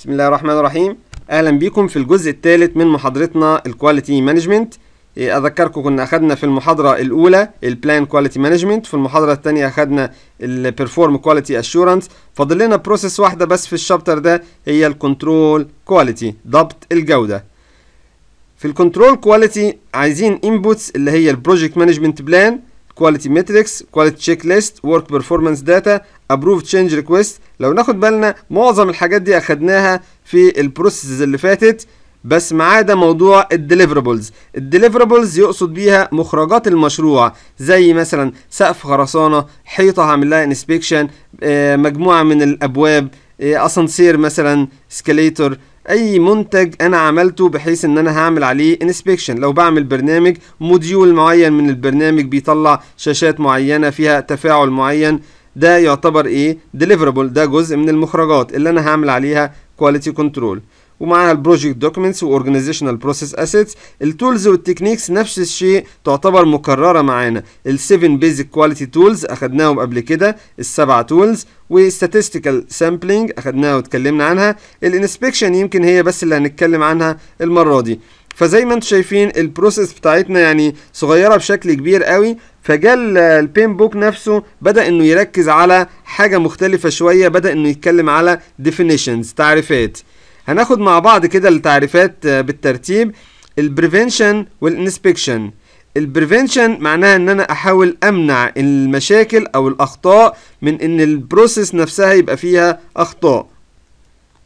بسم الله الرحمن الرحيم اهلا بيكم في الجزء الثالث من محاضرتنا الكواليتي مانجمنت اذكركم كنا اخدنا في المحاضره الاولى البلان كواليتي مانجمنت في المحاضره الثانيه اخدنا البرفورم كواليتي اشورنس فاضل لنا بروسيس واحده بس في الشابتر ده هي الكنترول كواليتي ضبط الجوده في الكنترول كواليتي عايزين انبوتس اللي هي البروجكت مانجمنت بلان كواليتي ميتريكس كواليتي تشيك ليست ورك بيرفورمانس داتا ابروف تشينج ريكويست لو ناخد بالنا معظم الحاجات دي اخدناها في البروسيسز اللي فاتت بس ما عدا موضوع الديليفربلز الديليفربلز يقصد بيها مخرجات المشروع زي مثلا سقف خرسانه حيطه هعمل لها انسبكشن آه، مجموعه من الابواب آه، اسانسير مثلا اسكليتور اي منتج انا عملته بحيث ان انا هعمل عليه انسبكشن لو بعمل برنامج موديول معين من البرنامج بيطلع شاشات معينه فيها تفاعل معين ده يعتبر ايه ديليفربل ده جزء من المخرجات اللي انا هعمل عليها كواليتي كنترول ومعاها البروجكت دوكيمنتس واورجانيزيشنال بروسيس اسيتس التولز والتكنيكس نفس الشيء تعتبر مكرره معانا ال7 بيزك كواليتي تولز اخدناهم قبل كده السبعه تولز وستاتستيكال سامبلينج اخدناها واتكلمنا عنها الانسبكشن يمكن هي بس اللي هنتكلم عنها المره دي فزي ما انتم شايفين البروسيس بتاعتنا يعني صغيره بشكل كبير قوي فجال البين بوك نفسه بدا انه يركز على حاجه مختلفه شويه بدا انه يتكلم على definitions تعريفات هناخد مع بعض كده التعريفات آه، بالترتيب البريفنشن والانسبكشن البريفنشن معناها ان انا احاول امنع المشاكل او الاخطاء من ان البروسيس نفسها يبقى فيها اخطاء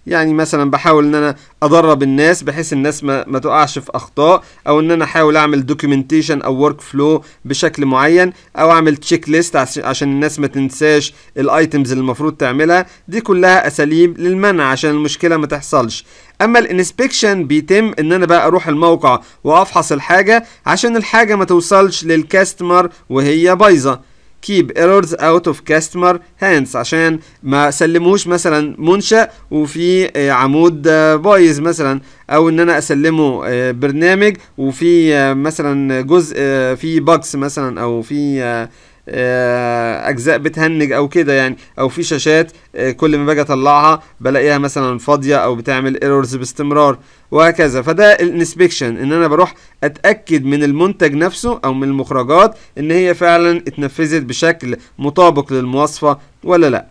يعني مثلا بحاول ان انا ادرب الناس بحيث الناس ما, ما تقعش في اخطاء او ان انا احاول اعمل دوكيومنتيشن او ورك فلو بشكل معين او اعمل تشيك ليست عشان الناس ما تنساش الايتمز اللي المفروض تعملها دي كلها اساليب للمنع عشان المشكله ما تحصلش اما الانسبكشن بيتم ان انا بقى اروح الموقع وافحص الحاجه عشان الحاجه ما توصلش للكاستمر وهي بايظه keep errors out of customer hands عشان ما سلموش مثلا منشأ وفي آه، عمود آه، بايظ مثلا او ان انا اسلمه آه، برنامج وفي مثلا جزء في باكس مثلا او في آه، اجزاء بتهنج او كده يعني او في شاشات آه، كل ما باجي اطلعها بلاقيها مثلا فاضيه او بتعمل ايرورز باستمرار وهكذا فده الانسبكشن ان انا بروح اتاكد من المنتج نفسه او من المخرجات ان هي فعلا اتنفذت بشكل مطابق للمواصفه ولا لا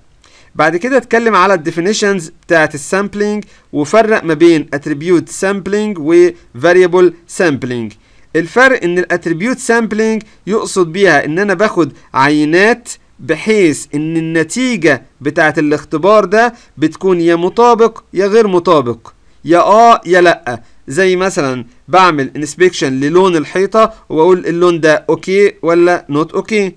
بعد كده اتكلم على الديفينيشنز بتاعت السامبلينج وفرق ما بين اتريبيوت سامبلينج وفاريبل سامبلينج الفرق ان الاتريبيوت سامبلينج يقصد بيها ان انا باخد عينات بحيث ان النتيجة بتاعة الاختبار ده بتكون يا مطابق يا غير مطابق يا اه يا لا زي مثلا بعمل انسبكشن للون الحيطة واقول اللون ده اوكي ولا نوت اوكي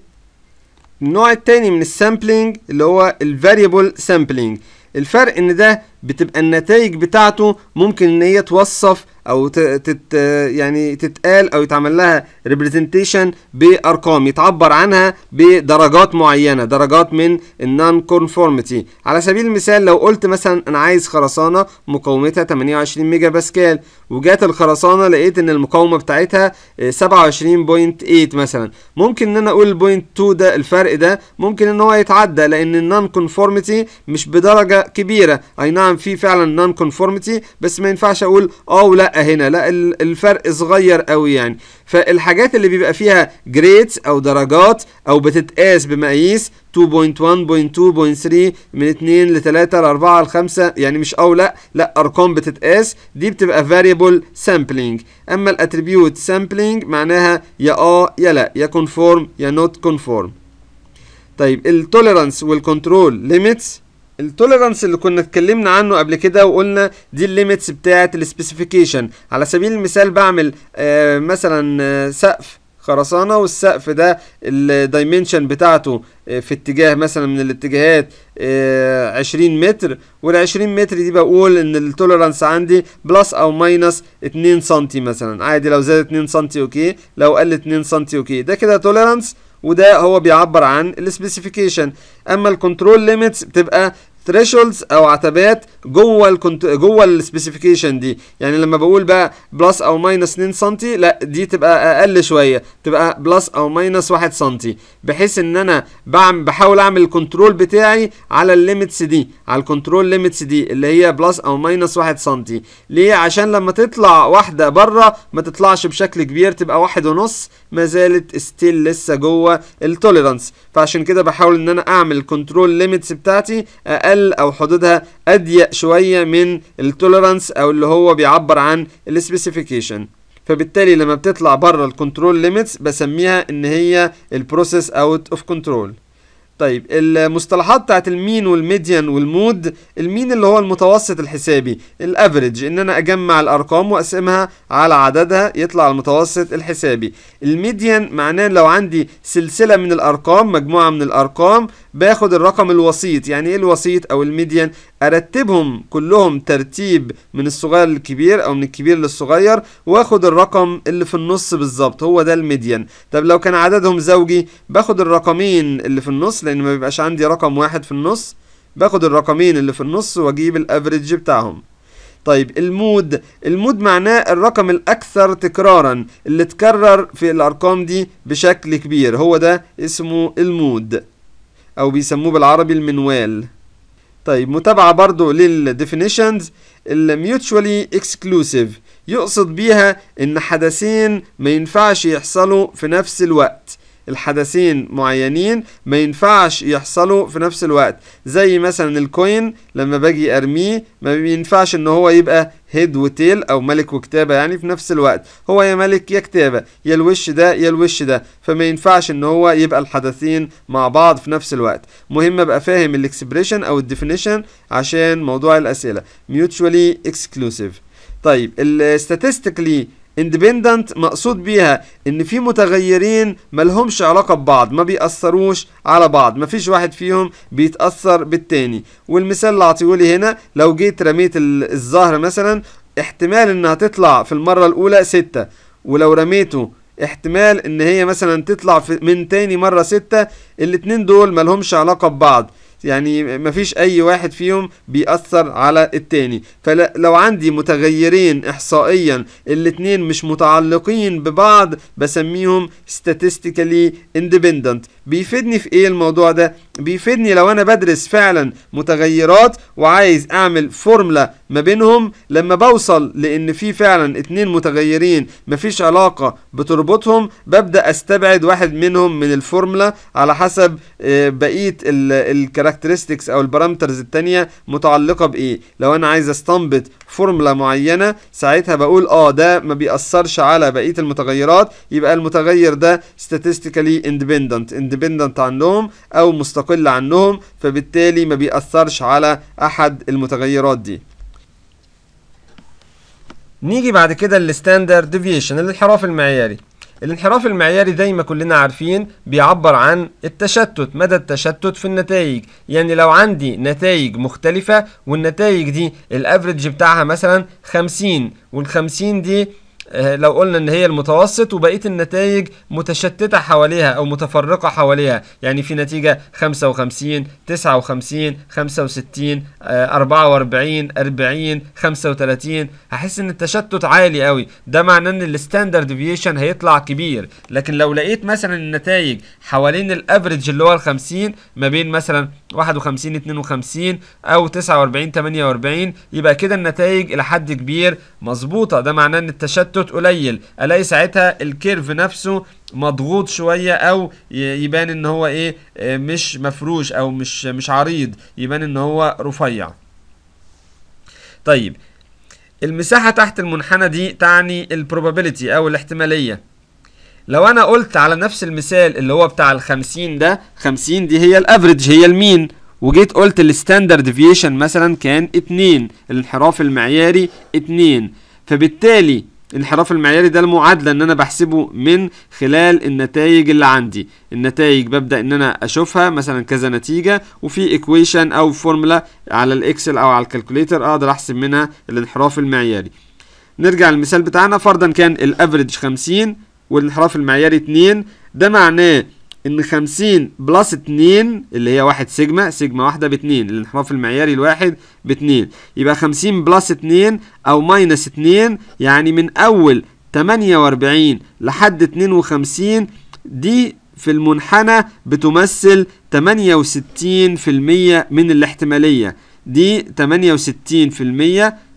النوع التاني من السامبلينج اللي هو الفاريبل سامبلينج الفرق ان ده بتبقى النتائج بتاعته ممكن ان هي توصف او تت يعني تتقال او يتعمل لها ريبريزنتيشن بارقام يتعبر عنها بدرجات معينه درجات من النون كونفورميتي على سبيل المثال لو قلت مثلا انا عايز خرسانه مقاومتها 28 ميجا باسكال وجات الخرسانه لقيت ان المقاومه بتاعتها 27.8 آه، مثلا ممكن ان انا اقول بوينت 2 ده الفرق ده ممكن ان هو يتعدى لان النون كونفورميتي مش بدرجه كبيره اي نعم في فعلا نون كونفورميتي بس ما ينفعش اقول اه ولا هنا لا الفرق صغير قوي يعني فالحاجات اللي بيبقى فيها جريدز او درجات او بتتقاس بمقاييس 2.1.2.3 من 2 ل 3 ل 4 ل 5 يعني مش او لا لا ارقام بتتقاس دي بتبقى فاريبل سامبلينج اما الاتريبيوت سامبلينج معناها يا اه يا لا يا كونفورم يا نوت كونفورم طيب التوليرانس والكنترول ليميتس التوليرانس اللي كنا اتكلمنا عنه قبل كده وقلنا دي الليميتس بتاعه السبيسيفيكيشن على سبيل المثال بعمل آه، مثلا آه، سقف خرسانة والسقف ده الدايمنشن بتاعته آه، في اتجاه مثلا من الاتجاهات 20 متر وال 20 متر دي بقول ان التوليرانس عندي بلس او ماينس 2 سم مثلا عادي لو زاد 2 سم اوكي لو قل 2 سم اوكي ده كده توليرانس وده هو بيعبر عن السبيسيفيكيشن اما الكنترول ليميتس بتبقى ثريشولدز او عتبات جوه الكنت... جوه السبيسيفيكيشن دي يعني لما بقول بقى بلس او ماينس 2 سم لا دي تبقى اقل شويه تبقى بلس او ماينس 1 سم بحيث ان انا بعمل بحاول اعمل الكنترول بتاعي على الليميتس دي على الكنترول ليميتس دي اللي هي بلس او ماينس 1 سم ليه عشان لما تطلع واحده بره ما تطلعش بشكل كبير تبقى واحد ونص ما زالت ستيل لسه جوه التوليرانس فعشان كده بحاول ان انا اعمل الكنترول ليميتس بتاعتي اقل اقل او حدودها اضيق شويه من التوليرانس او اللي هو بيعبر عن السبيسيفيكيشن فبالتالي لما بتطلع بره الكنترول ليميتس بسميها ان هي البروسيس اوت اوف كنترول طيب المصطلحات بتاعت المين والميديان والمود المين اللي هو المتوسط الحسابي الافريج ان انا اجمع الارقام واقسمها على عددها يطلع المتوسط الحسابي الميديان معناه لو عندي سلسله من الارقام مجموعه من الارقام باخد الرقم الوسيط يعني ايه الوسيط او الميديان ارتبهم كلهم ترتيب من الصغير للكبير او من الكبير للصغير واخد الرقم اللي في النص بالظبط هو ده الميديان طب لو كان عددهم زوجي باخد الرقمين اللي في النص لان ما بيبقاش عندي رقم واحد في النص باخد الرقمين اللي في النص واجيب الافريج بتاعهم طيب المود المود معناه الرقم الأكثر تكرارا اللي اتكرر في الأرقام دي بشكل كبير هو ده اسمه المود أو بيسموه بالعربي المنوال طيب متابعة برضو للديفينيشنز الميوتشوالي اكسكلوسيف يقصد بيها ان حدثين ما ينفعش يحصلوا في نفس الوقت الحدثين معينين ما ينفعش يحصلوا في نفس الوقت زي مثلا الكوين لما باجي ارميه ما ينفعش ان هو يبقى هيد وتيل او ملك وكتابه يعني في نفس الوقت هو يا ملك يا كتابه يا الوش ده يا الوش ده فما ينفعش ان هو يبقى الحدثين مع بعض في نفس الوقت مهم ابقى فاهم الاكسبريشن او الديفينيشن عشان موضوع الاسئله ميوتشوالي اكسكلوسيف طيب statistically اندبندنت مقصود بيها ان في متغيرين ملهمش علاقه ببعض ما بيأثروش على بعض مفيش واحد فيهم بيتأثر بالتاني والمثال اللي عطيهولي هنا لو جيت رميت الزهر مثلا احتمال انها تطلع في المره الاولى ستة ولو رميته احتمال ان هي مثلا تطلع من تاني مره ستة الاتنين دول ملهمش علاقه ببعض يعني مفيش أي واحد فيهم بيأثر على التاني فلو عندي متغيرين إحصائيا الاتنين مش متعلقين ببعض بسميهم statistically independent بيفيدني في إيه الموضوع ده؟ بيفيدني لو أنا بدرس فعلا متغيرات وعايز أعمل فورمولا ما بينهم لما بوصل لأن في فعلا اتنين متغيرين مفيش علاقة بتربطهم ببدأ أستبعد واحد منهم من الفورمولا على حسب آه، بقية الكلام الكاركترستكس او البارامترز التانية متعلقة بايه لو انا عايز استنبط فورمولا معينة ساعتها بقول اه ده ما بيأثرش على بقية المتغيرات يبقى المتغير ده statistically independent independent عنهم او مستقل عنهم فبالتالي ما بيأثرش على احد المتغيرات دي نيجي بعد كده للستاندرد ديفيشن الانحراف المعياري الانحراف المعياري زي ما كلنا عارفين بيعبر عن التشتت مدى التشتت في النتائج يعني لو عندي نتائج مختلفة والنتائج دي الافريج بتاعها مثلا 50 وال 50 دي آه، لو قلنا ان هي المتوسط وبقيه النتائج متشتته حواليها او متفرقه حواليها يعني في نتيجه 55 59 65 44 40 35 هحس ان التشتت عالي قوي ده معناه ان الستاندرد ديفيشن هيطلع كبير لكن لو لقيت مثلا النتائج حوالين الافريج اللي هو ال 50 ما بين مثلا 51 52 او 49 48 يبقى كده النتائج الى حد كبير مظبوطه ده معناه ان التشتت التوت قليل الاقي ساعتها الكيرف نفسه مضغوط شويه او يبان ان هو ايه مش مفروش او مش مش عريض يبان ان هو رفيع طيب المساحة تحت المنحنى دي تعني البروبابيلتي أو الاحتمالية لو أنا قلت على نفس المثال اللي هو بتاع ال 50 ده 50 دي هي الأفريج هي المين وجيت قلت الستاندرد ديفيشن مثلا كان 2 الانحراف المعياري 2 فبالتالي الانحراف المعياري ده المعادله ان انا بحسبه من خلال النتائج اللي عندي النتائج ببدا ان انا اشوفها مثلا كذا نتيجه وفي ايكويشن او فورمولا على الاكسل او على الكالكوليتر اقدر احسب منها الانحراف المعياري نرجع للمثال بتاعنا فرضا كان الافريج 50 والانحراف المعياري 2 ده معناه ان 50 بلس 2 اللي هي 1 سيجما سيجما واحده ب 2 الانحراف المعياري الواحد ب 2 يبقى 50 بلس 2 او ماينس 2 يعني من اول 48 لحد 52 دي في المنحنى بتمثل 68% من الاحتماليه دي 68%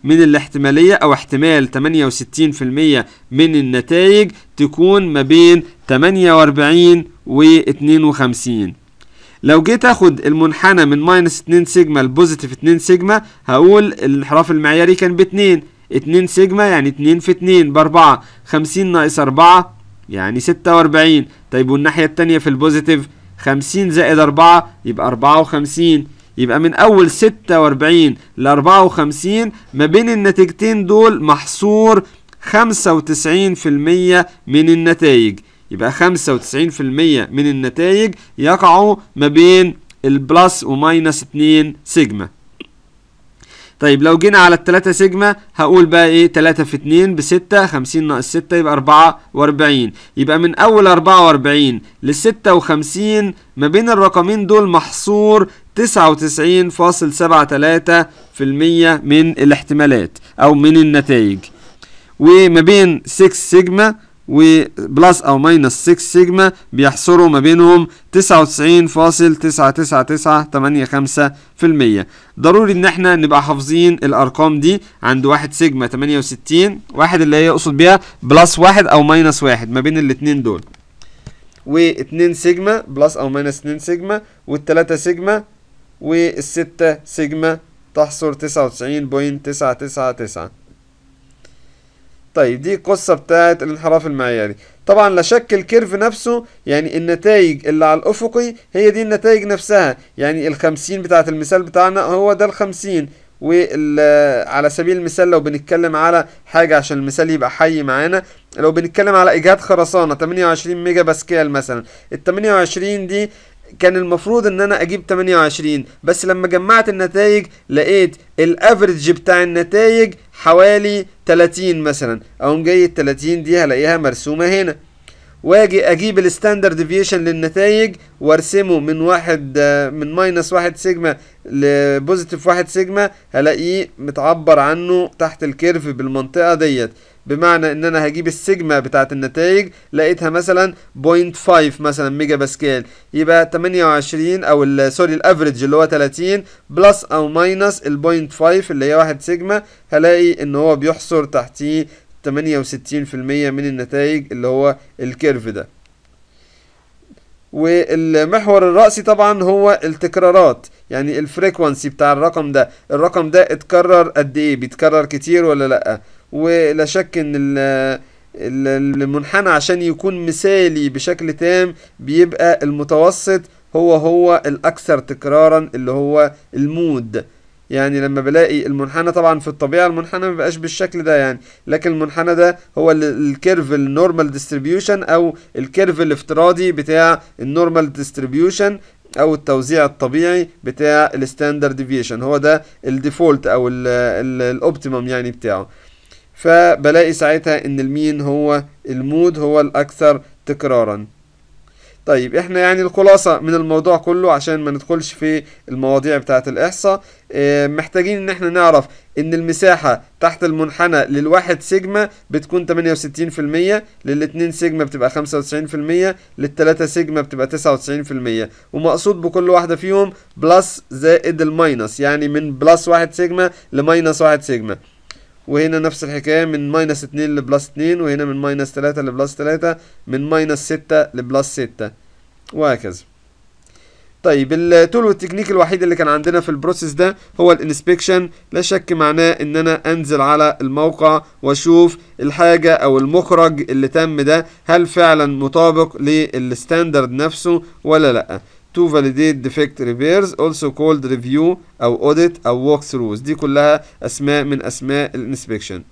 من الاحتمالية أو احتمال 68% من النتائج تكون ما بين 48 و52 لو جيت اخد المنحنى من ماينس 2 سيجما لبوزيتيف 2 سيجما هقول الانحراف المعياري كان ب 2 2 سيجما يعني 2 في 2 ب 4 50 ناقص 4 يعني 46 طيب والناحية التانية في البوزيتيف 50 زائد 4 يبقى 54 يبقى من أول 46 ل 54 ما بين النتيجتين دول محصور 95% من النتائج يبقى 95% من النتائج يقعوا ما بين البلس وماينس 2 سيجما طيب لو جينا على التلاتة سيجما هقول بقى ايه تلاتة في اتنين بستة خمسين ناقص ستة يبقى اربعة واربعين يبقى من اول اربعة واربعين لستة وخمسين ما بين الرقمين دول محصور تسعة وتسعين فاصل سبعة تلاتة في المية من الاحتمالات او من النتائج وما بين 6 سيجما وبلس او ماينس 6 سيجما بيحصروا ما بينهم 99.99985% ضروري ان احنا نبقى حافظين الارقام دي عند واحد سيجما 68 واحد اللي هي اقصد بيها بلس واحد او ماينس واحد ما بين الاتنين دول و2 سيجما بلس او ماينس 2 سيجما وال3 سيجما وال6 سيجما تحصر 99.999 طيب دي القصة بتاعت الانحراف المعياري طبعا لا شك الكيرف نفسه يعني النتائج اللي على الأفقي هي دي النتائج نفسها يعني الخمسين بتاعت المثال بتاعنا هو ده الخمسين وعلى سبيل المثال لو بنتكلم على حاجة عشان المثال يبقى حي معانا لو بنتكلم على إجهاد خرسانة 28 ميجا باسكال مثلا ال 28 دي كان المفروض ان انا اجيب 28 بس لما جمعت النتائج لقيت الافرج بتاع النتائج حوالي 30 مثلا اقوم جاي ال 30 دي هلاقيها مرسومه هنا واجي اجيب الستاندرد ديفيشن للنتائج وارسمه من واحد من ماينس واحد سيجما لبوزيتيف واحد سيجما هلاقيه متعبر عنه تحت الكيرف بالمنطقه ديت بمعنى ان انا هجيب السيجما بتاعت النتائج لقيتها مثلا 0.5 مثلا ميجا باسكال يبقى 28 او سوري الافريج اللي هو 30 بلس او ماينس ال 0.5 اللي هي واحد سيجما هلاقي ان هو بيحصر تحتيه 68% من النتائج اللي هو الكيرف ده والمحور الرأسي طبعا هو التكرارات يعني الفريكوانسي بتاع الرقم ده الرقم ده اتكرر قد ايه بيتكرر كتير ولا لأ ولا شك ان المنحنى عشان يكون مثالي بشكل تام بيبقى المتوسط هو هو الأكثر تكرارا اللي هو المود يعني لما بلاقي المنحنى طبعا في الطبيعه المنحنى ما بيبقاش بالشكل ده يعني لكن المنحنى ده هو الكيرف النورمال ديستريبيوشن او الكيرف الافتراضي بتاع النورمال ديستريبيوشن او التوزيع الطبيعي بتاع الستاندرد ديفيشن هو ده الديفولت او الاوبتيمم يعني بتاعه فبلاقي ساعتها ان المين هو المود هو الاكثر تكرارا طيب احنا يعني الخلاصة من الموضوع كله عشان ما ندخلش في المواضيع بتاعة الاحصاء آه، محتاجين ان احنا نعرف ان المساحة تحت المنحنى للواحد سيجما بتكون 68% للاتنين سيجما بتبقى 95% للتلاتة سيجما بتبقى 99% ومقصود بكل واحدة فيهم بلس زائد الماينس يعني من بلس واحد سيجما لماينس واحد سيجما وهنا نفس الحكاية من ماينس اتنين لبلس اتنين وهنا من ماينس تلاتة لبلس تلاتة من ماينس ستة لبلس ستة وهكذا طيب التول والتكنيك الوحيد اللي كان عندنا في البروسيس ده هو الانسبكشن لا شك معناه ان انا انزل على الموقع واشوف الحاجة او المخرج اللي تم ده هل فعلا مطابق للستاندرد نفسه ولا لا to validate defect repairs also called review أو audit أو walk throughs دي كلها أسماء من أسماء الانسبكشن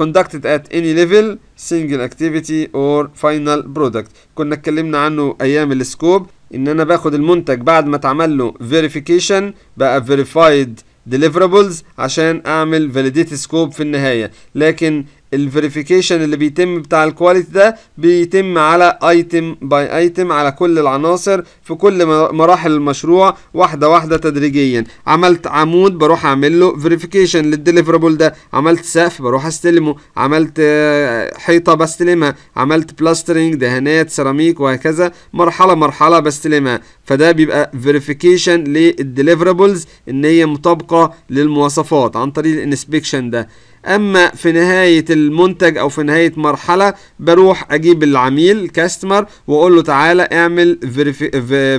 conducted at any level single activity or final product كنا اتكلمنا عنه أيام السكوب إن أنا باخد المنتج بعد ما اتعمل له verification بقى verified deliverables عشان اعمل validate scope في النهاية لكن الفيريفيكيشن اللي بيتم بتاع الكواليتي ده بيتم على ايتم باي ايتم على كل العناصر في كل مراحل المشروع واحده واحده تدريجيا عملت عمود بروح اعمل له فيريفيكيشن للديليفرابل ده عملت سقف بروح استلمه عملت آه، حيطه بستلمها عملت بلاسترنج دهانات سيراميك وهكذا مرحله مرحله بستلمها فده بيبقى فيريفيكيشن للديليفرابلز ان هي مطابقه للمواصفات عن طريق الانسبكشن ده اما في نهايه المنتج او في نهايه مرحله بروح اجيب العميل كاستمر واقول له تعالى اعمل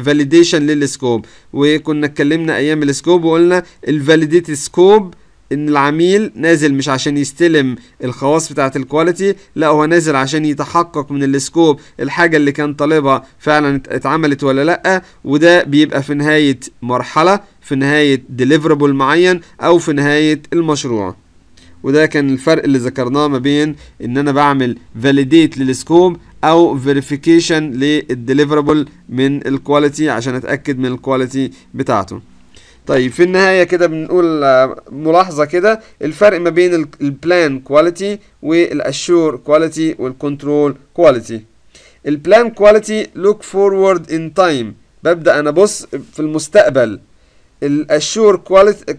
فاليديشن للسكوب وكنا اتكلمنا ايام السكوب وقلنا الفاليديت سكوب ان العميل نازل مش عشان يستلم الخواص بتاعه الكواليتي لا هو نازل عشان يتحقق من السكوب الحاجه اللي كان طالبها فعلا اتعملت ولا لا وده بيبقى في نهايه مرحله في نهايه ديليفربل معين او في نهايه المشروع وده كان الفرق اللي ذكرناه ما بين ان انا بعمل فاليديت للسكوب او فيريفيكيشن للديليفربل من الكواليتي عشان اتاكد من الكواليتي بتاعته طيب في النهاية كده بنقول آه، ملاحظة كده الفرق ما بين البلان كواليتي والأشور كواليتي والكنترول كواليتي البلان كواليتي لوك فورورد ان تايم ببدأ أنا أبص في المستقبل الأشور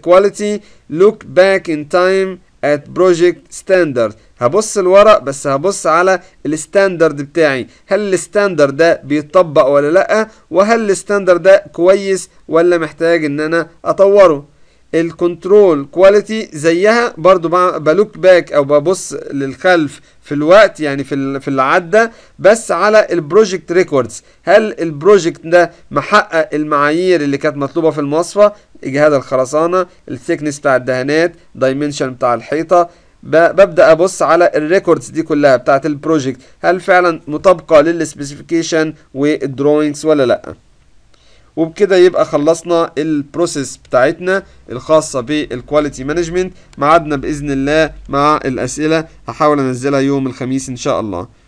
كواليتي لوك باك ان تايم at project standard هبص لورا بس هبص على الستاندرد بتاعي هل الستاندرد ده بيتطبق ولا لا وهل الستاندرد ده كويس ولا محتاج ان انا اطوره الكنترول كواليتي زيها برضو بلوك باك او ببص للخلف في الوقت يعني في في اللي عدى بس على البروجكت ريكوردز هل البروجكت ده محقق المعايير اللي كانت مطلوبه في المصفى اجهاد الخرسانه الثيكنس بتاع الدهانات دايمنشن بتاع الحيطه ببدا ابص على الريكوردز دي كلها بتاعت البروجكت هل فعلا مطابقه للسبيسيفيكيشن والدروينجز ولا لا وبكده يبقى خلصنا البروسيس بتاعتنا الخاصة بالكواليتي مانجمنت ميعادنا بإذن الله مع الأسئلة هحاول أنزلها يوم الخميس إن شاء الله